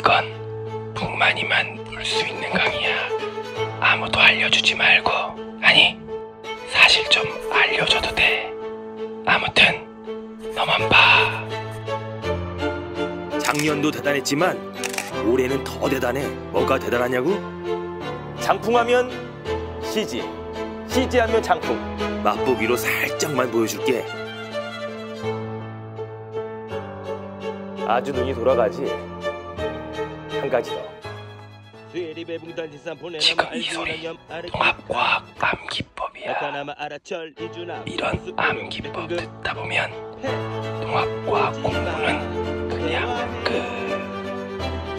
이건 북만이만 볼 수 있는 강이야. 아무도 알려주지 말고. 아니, 사실 좀 알려줘도 돼. 아무튼, 너만 봐. 작년도 대단했지만, 올해는 더 대단해. 뭐가 대단하냐고? 장풍하면 CG, CG하면 장풍. 맛보기로 살짝만 보여줄게. 아주 눈이 돌아가지. 한 가지 더. 지금 이 소리 종합과학 암기법이야. 이런 암기법 듣다 보면 종합과학 공부는 그냥 끝.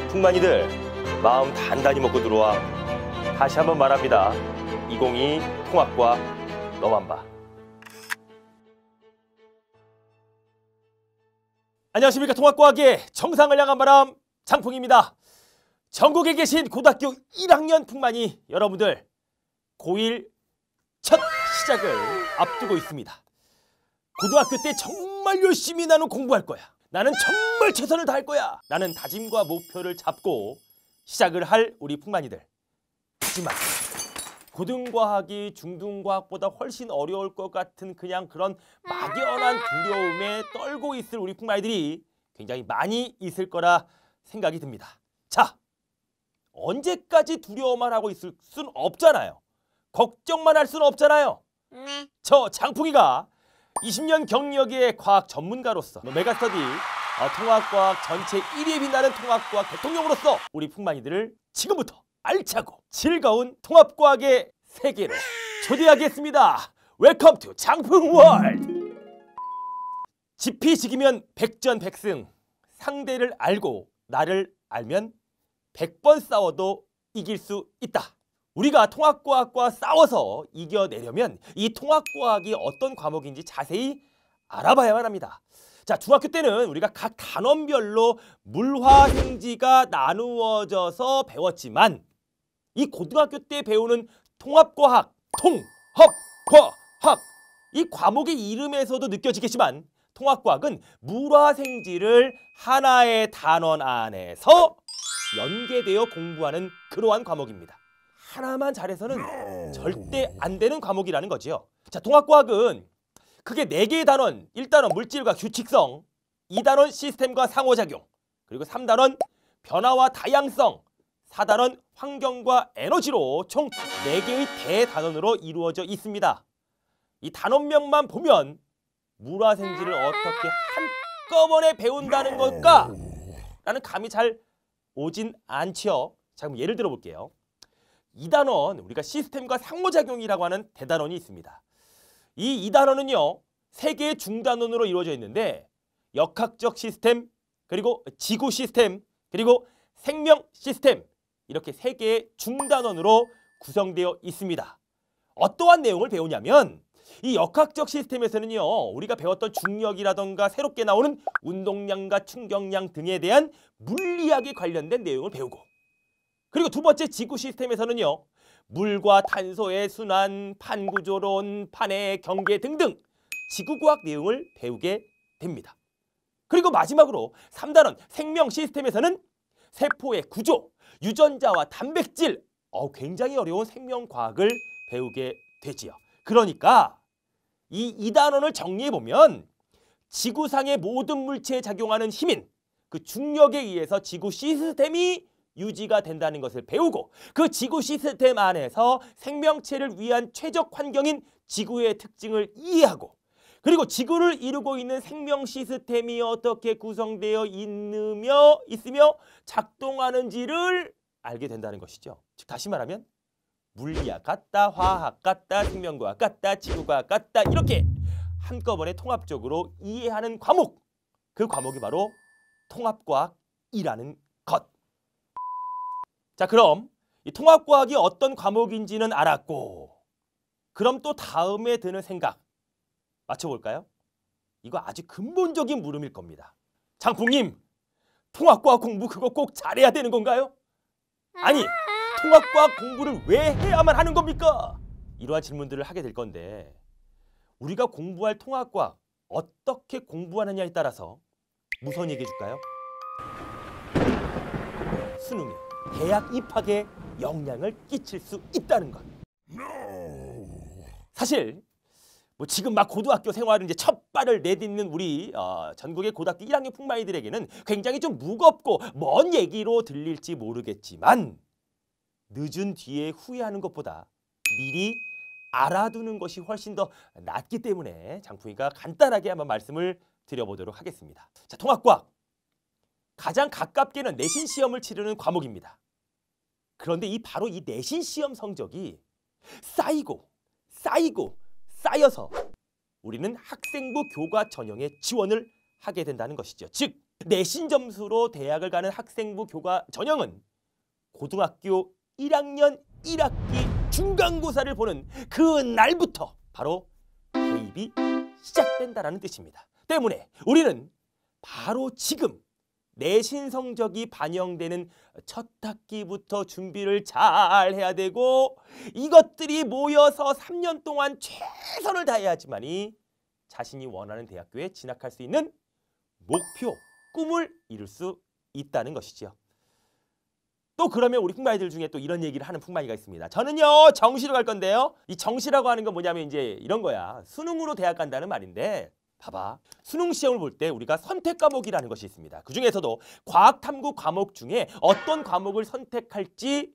풍만이들 마음 단단히 먹고 들어와. 다시 한번 말합니다. 2 0 2 통합과 너만 봐. 안녕하십니까 통합과학의 정상을 향한 바람 장풍입니다. 전국에 계신 고등학교 1학년 뿐만이 여러분들 고1 첫 시작을 앞두고 있습니다. 고등학교 때 정말 열심히 나는 공부할 거야. 나는 정말 최선을 다할 거야. 나는 다짐과 목표를 잡고 시작을 할 우리 풍만이들. 하지만 고등과학이 중등과학보다 훨씬 어려울 것 같은 그냥 그런 막연한 두려움에 떨고 있을 우리 풍만이들이 굉장히 많이 있을 거라 생각이 듭니다. 자, 언제까지 두려워만 하고 있을 순 없잖아요. 걱정만 할 순 없잖아요. 네. 저 장풍이가 20년 경력의 과학 전문가로서 뭐 메가스터디 어, 통합과학 전체 1위에 빛나는 통합과학 대통령으로서 우리 풍만이들을 지금부터 알차고 즐거운 통합과학의 세계로 초대하겠습니다. 웰컴 투 장풍 월드! 지피지기면 백전백승 상대를 알고 나를 알면 백번 싸워도 이길 수 있다. 우리가 통합과학과 싸워서 이겨내려면 이 통합과학이 어떤 과목인지 자세히 알아봐야만 합니다. 자, 중학교 때는 우리가 각 단원별로 물화 생지가 나누어져서 배웠지만 이 고등학교 때 배우는 통합과학, 통합과학 이 과목의 이름에서도 느껴지겠지만 통합과학은 물화 생지를 하나의 단원 안에서 연계되어 공부하는 그러한 과목입니다. 하나만 잘해서는 절대 안 되는 과목이라는 거지요. 자, 통합과학은 크게 네개의 단원, 일단원 물질과 규칙성, 이단원 시스템과 상호작용, 그리고 삼단원 변화와 다양성, 사단원 환경과 에너지로 총 네개의 대단원으로 이루어져 있습니다. 이 단원명만 보면 물화생지를 어떻게 한꺼번에 배운다는 걸까? 라는 감이 잘 오진 않지요. 자 그럼 예를 들어볼게요. 이 단원 우리가 시스템과 상호작용이라고 하는 대단원이 있습니다. 이 이단원은요. 세 개의 중단원으로 이루어져 있는데 역학적 시스템 그리고 지구 시스템 그리고 생명 시스템 이렇게 세 개의 중단원으로 구성되어 있습니다. 어떠한 내용을 배우냐면 이 역학적 시스템에서는요. 우리가 배웠던 중력이라던가 새롭게 나오는 운동량과 충격량 등에 대한 물리학에 관련된 내용을 배우고 그리고 두 번째 지구 시스템에서는요. 물과 탄소의 순환, 판구조론, 판의 경계 등등 지구과학 내용을 배우게 됩니다. 그리고 마지막으로 삼단원 생명 시스템에서는 세포의 구조, 유전자와 단백질, 어, 굉장히 어려운 생명과학을 배우게 되지요. 그러니까 이, 이 단원을 정리해보면 지구상의 모든 물체에 작용하는 힘인 그 중력에 의해서 지구 시스템이 유지가 된다는 것을 배우고 그 지구 시스템 안에서 생명체를 위한 최적 환경인 지구의 특징을 이해하고 그리고 지구를 이루고 있는 생명 시스템이 어떻게 구성되어 있으며, 있으며 작동하는지를 알게 된다는 것이죠. 즉 다시 말하면 물리학 같다, 화학 같다, 생명과학 같다, 지구과학 같다 이렇게 한꺼번에 통합적으로 이해하는 과목 그 과목이 바로 통합과학이라는 것. 자 그럼 이 통합과학이 어떤 과목인지는 알았고 그럼 또 다음에 드는 생각 맞춰볼까요? 이거 아주 근본적인 물음일 겁니다. 장풍님 통합과학 공부 그거 꼭 잘해야 되는 건가요? 아니 아. 통합과학 공부를 왜 해야만 하는 겁니까? 이러한 질문들을 하게 될 건데 우리가 공부할 통합과학 어떻게 공부하느냐에 따라서 무선 얘기해 줄까요? 수능에 대학 입학에 영향을 끼칠 수 있다는 것. 사실 뭐 지금 막 고등학교 생활을 이제 첫 발을 내딛는 우리 어, 전국의 고등학교 1학년 풍마이들에게는 굉장히 좀 무겁고 먼 얘기로 들릴지 모르겠지만 늦은 뒤에 후회하는 것보다 미리 알아두는 것이 훨씬 더 낫기 때문에 장풍이가 간단하게 한번 말씀을 드려보도록 하겠습니다. 자, 통합과학. 가장 가깝게는 내신 시험을 치르는 과목입니다. 그런데 이 바로 이 내신 시험 성적이 쌓이고 쌓이고 쌓여서 우리는 학생부 교과 전형에 지원을 하게 된다는 것이죠. 즉 내신 점수로 대학을 가는 학생부 교과 전형은 고등학교 1학년 1학기 중간고사를 보는 그 날부터 바로 대입이 시작된다라는 뜻입니다. 때문에 우리는 바로 지금 내신 성적이 반영되는 첫 학기부터 준비를 잘 해야 되고 이것들이 모여서 3년 동안 최선을 다해야지만이 자신이 원하는 대학교에 진학할 수 있는 목표, 꿈을 이룰 수 있다는 것이지요. 또 그러면 우리 풍마이들 중에 또 이런 얘기를 하는 풍마이가 있습니다. 저는요 정시로 갈 건데요. 이 정시라고 하는 건 뭐냐면 이제 이런 거야. 수능으로 대학 간다는 말인데 봐봐. 수능 시험을 볼 때 우리가 선택 과목이라는 것이 있습니다. 그 중에서도 과학 탐구 과목 중에 어떤 과목을 선택할지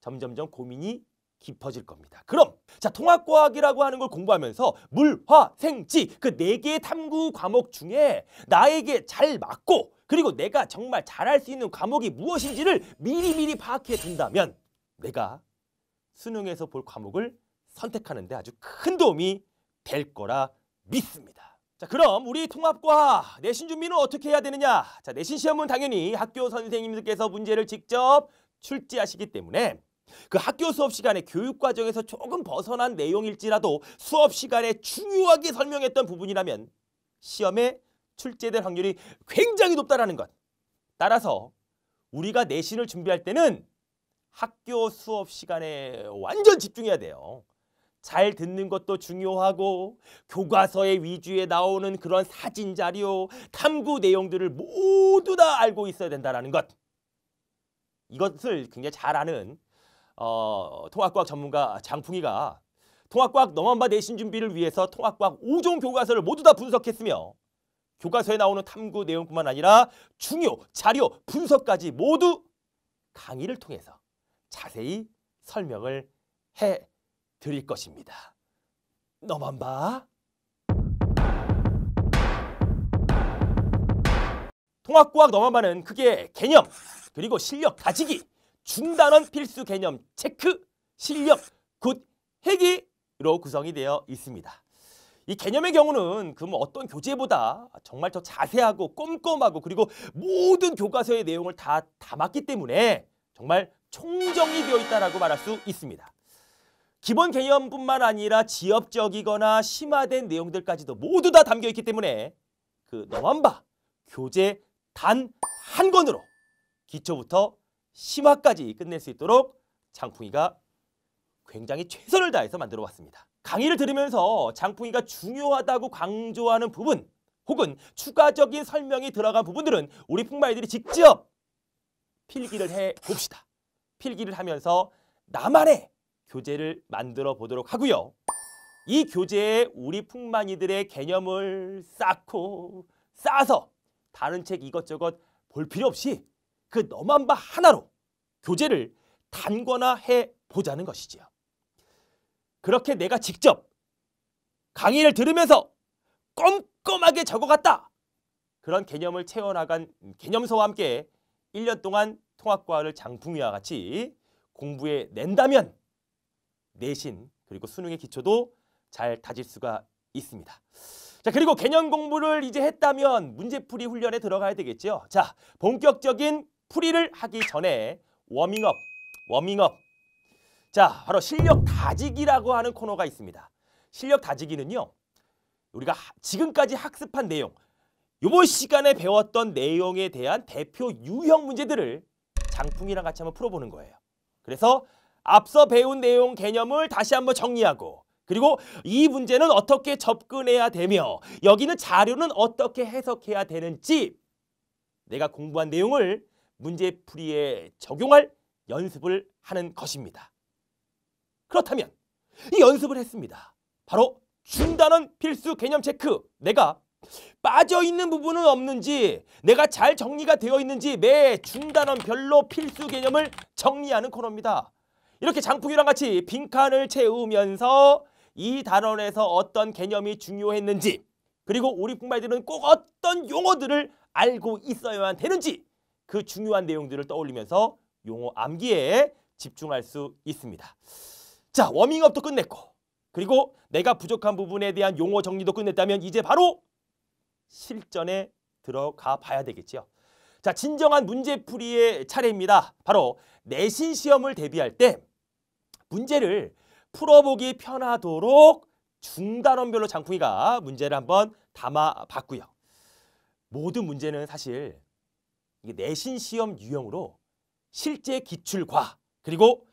점점점 고민이 깊어질 겁니다. 그럼 자 통합과학이라고 하는 걸 공부하면서 물화생지 그 네 개의 탐구 과목 중에 나에게 잘 맞고 그리고 내가 정말 잘할 수 있는 과목이 무엇인지를 미리미리 파악해 둔다면 내가 수능에서 볼 과목을 선택하는 데 아주 큰 도움이 될 거라 믿습니다. 자 그럼 우리 통합과 내신 준비는 어떻게 해야 되느냐 자 내신 시험은 당연히 학교 선생님들께서 문제를 직접 출제하시기 때문에 그 학교 수업 시간에 교육 과정에서 조금 벗어난 내용일지라도 수업 시간에 중요하게 설명했던 부분이라면 시험에 출제될 확률이 굉장히 높다라는 것. 따라서 우리가 내신을 준비할 때는 학교 수업 시간에 완전 집중해야 돼요. 잘 듣는 것도 중요하고 교과서의 위주에 나오는 그런 사진 자료, 탐구 내용들을 모두 다 알고 있어야 된다라는 것. 이것을 굉장히 잘 아는 어, 통합과학 전문가 장풍이가 통합과학 너만바 내신 준비를 위해서 통합과학 5종 교과서를 모두 다 분석했으며 교과서에 나오는 탐구 내용뿐만 아니라 중요, 자료, 분석까지 모두 강의를 통해서 자세히 설명을 해 드릴 것입니다. 너만 봐. 통합과학 너만 봐는 크게 개념, 그리고 실력 가지기, 중단원 필수 개념 체크, 실력 굿, 해기로 구성이 되어 있습니다. 이 개념의 경우는 그 뭐 어떤 교재보다 정말 더 자세하고 꼼꼼하고 그리고 모든 교과서의 내용을 다 담았기 때문에 정말 총정이 되어 있다라고 말할 수 있습니다. 기본 개념뿐만 아니라 지엽적이거나 심화된 내용들까지도 모두 다 담겨 있기 때문에 그 너만 봐 교재 단 한 권으로 기초부터 심화까지 끝낼 수 있도록 장풍이가 굉장히 최선을 다해서 만들어 왔습니다. 강의를 들으면서 장풍이가 중요하다고 강조하는 부분 혹은 추가적인 설명이 들어간 부분들은 우리 풍마이들이 직접 필기를 해봅시다. 필기를 하면서 나만의 교재를 만들어 보도록 하고요. 이 교재에 우리 풍마이들의 개념을 쌓고 쌓아서 다른 책 이것저것 볼 필요 없이 그 너만 봐 하나로 교재를 단권화해 보자는 것이지요. 그렇게 내가 직접 강의를 들으면서 꼼꼼하게 적어갔다. 그런 개념을 채워나간 음, 개념서와 함께 1년 동안 통합과를 장풍이와 같이 공부해 낸다면 내신 그리고 수능의 기초도 잘 다질 수가 있습니다. 자 그리고 개념 공부를 이제 했다면 문제풀이 훈련에 들어가야 되겠죠. 자 본격적인 풀이를 하기 전에 워밍업, 워밍업 자, 바로 실력 다지기라고 하는 코너가 있습니다. 실력 다지기는요. 우리가 지금까지 학습한 내용, 요번 시간에 배웠던 내용에 대한 대표 유형 문제들을 장풍이랑 같이 한번 풀어보는 거예요. 그래서 앞서 배운 내용 개념을 다시 한번 정리하고 그리고 이 문제는 어떻게 접근해야 되며 여기는 자료는 어떻게 해석해야 되는지 내가 공부한 내용을 문제풀이에 적용할 연습을 하는 것입니다. 그렇다면 이 연습을 했습니다. 바로 중단원 필수 개념 체크. 내가 빠져있는 부분은 없는지 내가 잘 정리가 되어 있는지 매 중단원별로 필수 개념을 정리하는 코너입니다. 이렇게 장풍이랑 같이 빈칸을 채우면서 이 단원에서 어떤 개념이 중요했는지 그리고 우리 풍말들은 꼭 어떤 용어들을 알고 있어야만 되는지 그 중요한 내용들을 떠올리면서 용어 암기에 집중할 수 있습니다. 자, 워밍업도 끝냈고 그리고 내가 부족한 부분에 대한 용어 정리도 끝냈다면 이제 바로 실전에 들어가 봐야 되겠죠 자, 진정한 문제풀이의 차례입니다. 바로 내신 시험을 대비할 때 문제를 풀어보기 편하도록 중단원별로 장풍이가 문제를 한번 담아봤고요. 모든 문제는 사실 내신 시험 유형으로 실제 기출과 그리고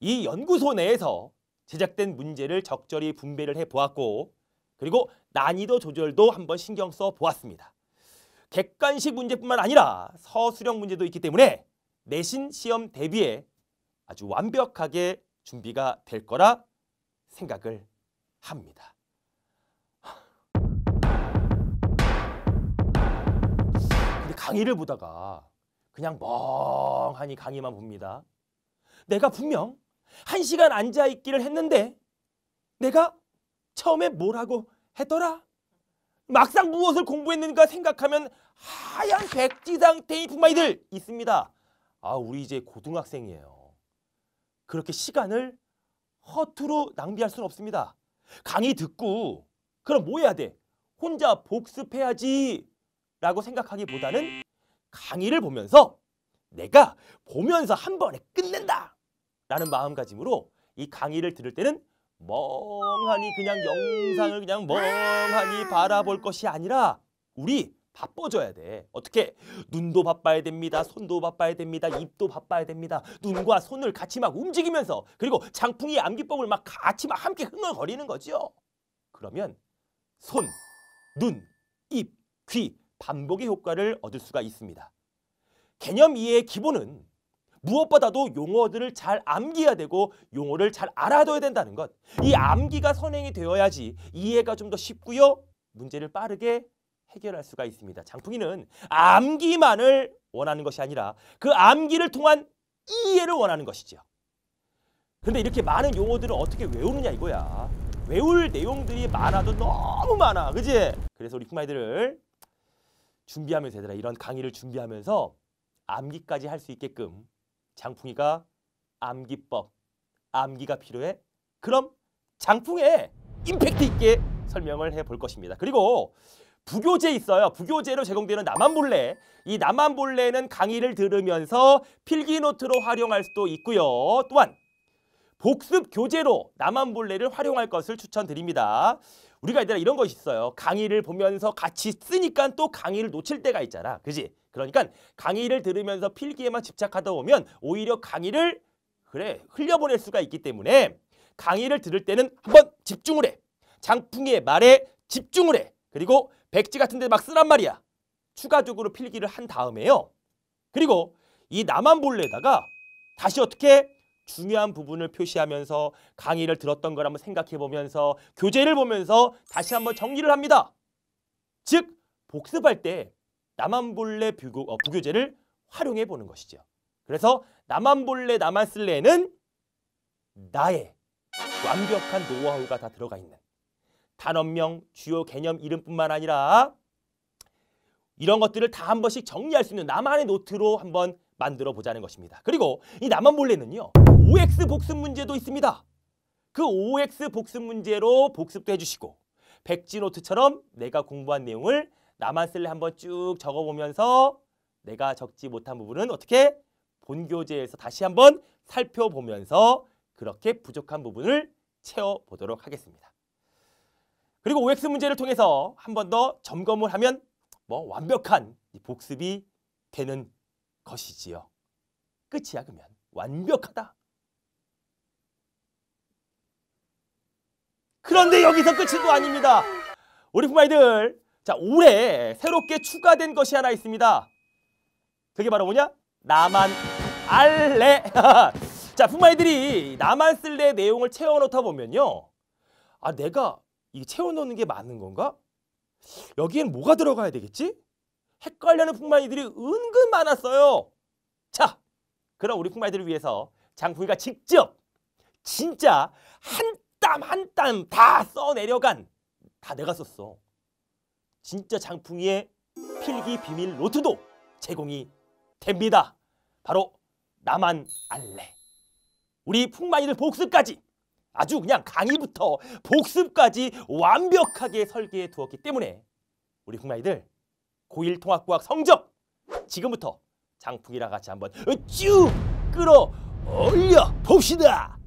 이 연구소 내에서 제작된 문제를 적절히 분배를 해보았고 그리고 난이도 조절도 한번 신경 써보았습니다. 객관식 문제뿐만 아니라 서술형 문제도 있기 때문에 내신 시험 대비에 아주 완벽하게 준비가 될 거라 생각을 합니다. 근데 강의를 보다가 그냥 멍하니 강의만 봅니다. 내가 분명 한 시간 앉아 있기를 했는데 내가 처음에 뭐라고 했더라? 막상 무엇을 공부했는가 생각하면 하얀 백지 상테이프마이들 있습니다. 아, 우리 이제 고등학생이에요. 그렇게 시간을 허투루 낭비할 수는 없습니다. 강의 듣고 그럼 뭐 해야 돼? 혼자 복습해야지 라고 생각하기보다는 강의를 보면서 내가 보면서 한 번에 끝낸다 라는 마음가짐으로 이 강의를 들을 때는 멍하니 그냥 영상을 그냥 멍하니 바라볼 것이 아니라 우리 바빠져야 돼. 어떻게? 눈도 바빠야 됩니다. 손도 바빠야 됩니다. 입도 바빠야 됩니다. 눈과 손을 같이 막 움직이면서 그리고 장풍이 암기법을 막 같이 막 함께 흥얼거리는 거죠 그러면 손, 눈, 입, 귀 반복의 효과를 얻을 수가 있습니다. 개념 이해의 기본은 무엇보다도 용어들을 잘 암기해야 되고 용어를 잘 알아둬야 된다는 것. 이 암기가 선행이 되어야지 이해가 좀 더 쉽고요. 문제를 빠르게 해결할 수가 있습니다. 장풍이는 암기만을 원하는 것이 아니라 그 암기를 통한 이해를 원하는 것이죠. 그런데 이렇게 많은 용어들을 어떻게 외우느냐 이거야. 외울 내용들이 많아도 너무 많아. 그지? 그래서 우리 쿵마이들을 준비하면서 얘들아 이런 강의를 준비하면서 암기까지 할 수 있게끔 장풍이가 암기법, 암기가 필요해? 그럼 장풍에 임팩트 있게 설명을 해볼 것입니다. 그리고 부교재 있어요. 부교재로 제공되는 남한볼래이남한볼래는 강의를 들으면서 필기노트로 활용할 수도 있고요. 또한 복습 교재로 남한볼래를 활용할 것을 추천드립니다. 우리가 얘들 이런 것이 있어요. 강의를 보면서 같이 쓰니까 또 강의를 놓칠 때가 있잖아. 그지? 그러니까 강의를 들으면서 필기에만 집착하다 보면 오히려 강의를 그래 흘려보낼 수가 있기 때문에 강의를 들을 때는 한번 집중을 해. 장풍의 말에 집중을 해. 그리고 백지 같은 데 막 쓰란 말이야. 추가적으로 필기를 한 다음에요. 그리고 이 나만 볼래다가 다시 어떻게 중요한 부분을 표시하면서 강의를 들었던 걸 한번 생각해 보면서 교재를 보면서 다시 한번 정리를 합니다. 즉 복습할 때 남한본래 부교, 어, 부교제를 활용해 보는 것이죠. 그래서 남한본래 남한슬레는 나의 완벽한 노하우가 다 들어가 있는 단원명, 주요 개념 이름뿐만 아니라 이런 것들을 다 한 번씩 정리할 수 있는 나만의 노트로 한번 만들어 보자는 것입니다. 그리고 이 남한본래는요. OX 복습 문제도 있습니다. 그 OX 복습 문제로 복습도 해주시고 백지노트처럼 내가 공부한 내용을 나만 쓸래 한번 쭉 적어보면서 내가 적지 못한 부분은 어떻게 본교재에서 다시 한번 살펴보면서 그렇게 부족한 부분을 채워보도록 하겠습니다. 그리고 OX 문제를 통해서 한 번 더 점검을 하면 뭐 완벽한 복습이 되는 것이지요. 끝이야 그러면. 완벽하다. 그런데 여기서 끝인 거 아닙니다. 우리 부마이들 자, 올해 새롭게 추가된 것이 하나 있습니다. 그게 바로 뭐냐? 나만 알래 자, 품마이들이 나만 쓸래 내용을 채워넣다 보면요. 아, 내가 이채워놓는게 맞는 건가? 여기엔 뭐가 들어가야 되겠지? 헷갈려는 품마이들이 은근 많았어요. 자, 그럼 우리 품마이들을 위해서 장부이가 직접 진짜 한 땀 한 땀 다 써내려간 다 내가 썼어. 진짜 장풍이의 필기 비밀 노트도 제공이 됩니다. 바로 나만 알래. 우리 풍마이들 복습까지 아주 그냥 강의부터 복습까지 완벽하게 설계해 두었기 때문에 우리 풍마이들 고1 통합과학 성적 지금부터 장풍이랑 같이 한번 쭉 끌어올려 봅시다.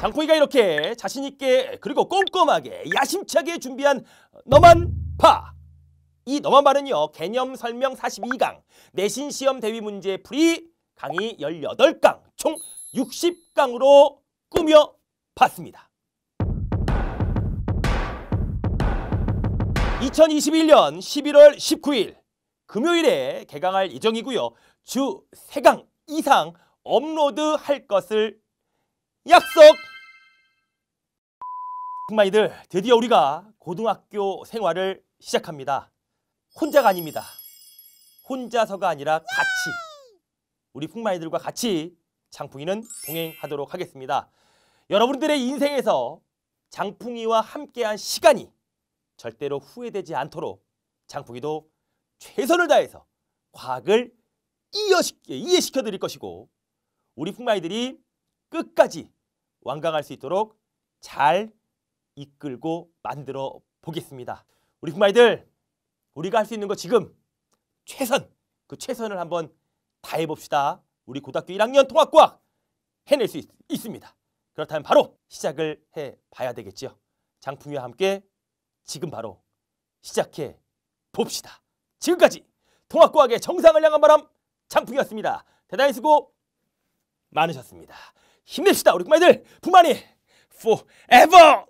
장코이가 이렇게 자신있게 그리고 꼼꼼하게 야심차게 준비한 너만 파! 이 너만 파는요. 개념 설명 42강, 내신 시험 대비 문제 풀이 강의 18강, 총 60강으로 꾸며 봤습니다. 2021년 11월 19일 금요일에 개강할 예정이고요. 주 3강 이상 업로드할 것을 약속 정마이들 드디어 우리가 고등학교 생활을 시작합니다. 혼자가 아닙니다. 혼자서가 아니라 같이 우리 풍마이들과 같이 장풍이는 동행하도록 하겠습니다. 여러분들의 인생에서 장풍이와 함께한 시간이 절대로 후회되지 않도록 장풍이도 최선을 다해서 과학을 이해시켜 드릴 것이고 우리 풍마이들이 끝까지 완강할 수 있도록 잘 이끌고 만들어 보겠습니다. 우리 부마이들 우리가 할 수 있는 거 지금 최선 그 최선을 한번 다해 봅시다. 우리 고등학교 1학년 통합과학 해낼 수 있, 있습니다. 그렇다면 바로 시작을 해 봐야 되겠죠 장풍이와 함께 지금 바로 시작해 봅시다. 지금까지 통합과학의 정상을 향한 바람 장풍이었습니다. 대단히 수고 많으셨습니다. 힘냅시다 우리 부마이들 부마이 forever!